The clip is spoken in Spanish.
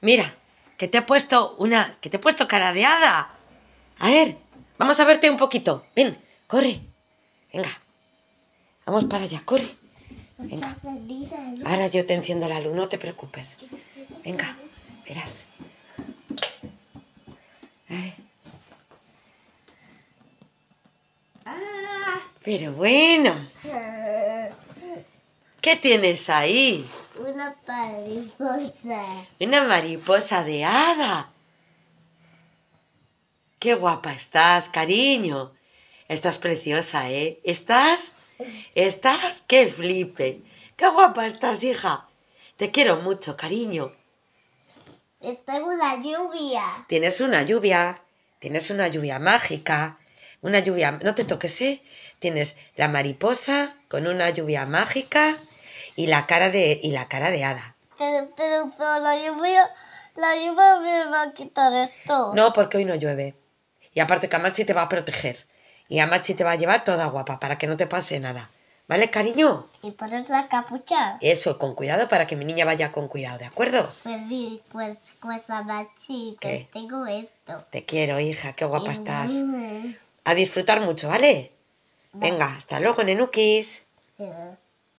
Mira, que te he puesto una, que te he puesto cara hada. A ver, vamos a verte un poquito. Ven, corre. Venga. Vamos para allá, corre. Venga. Ahora yo te enciendo la luz, no te preocupes. Venga, verás. Ah, pero bueno. ¿Qué tienes ahí? Una mariposa. Una mariposa de hada. Qué guapa estás, cariño. Estás preciosa, ¿eh? Estás, estás, qué flipe. Qué guapa estás, hija. Te quiero mucho, cariño. Tengo una lluvia. Tienes una lluvia. Tienes una lluvia mágica. Una lluvia. No te toques, ¿eh? Tienes la mariposa con una lluvia mágica y la cara de, y la cara de hada. Pero, pero, la lluvia, la lluvia me va a quitar esto. No, porque hoy no llueve. Y aparte que Amachi te va a proteger. Y Amachi te va a llevar toda guapa para que no te pase nada. ¿Vale, cariño? Y pones la capucha. Eso, con cuidado para que mi niña vaya con cuidado, ¿de acuerdo? Pues, pues, pues Amachi, que tengo esto. Te quiero, hija, qué guapa estás. A disfrutar mucho, ¿vale? Venga, hasta luego, nenukis.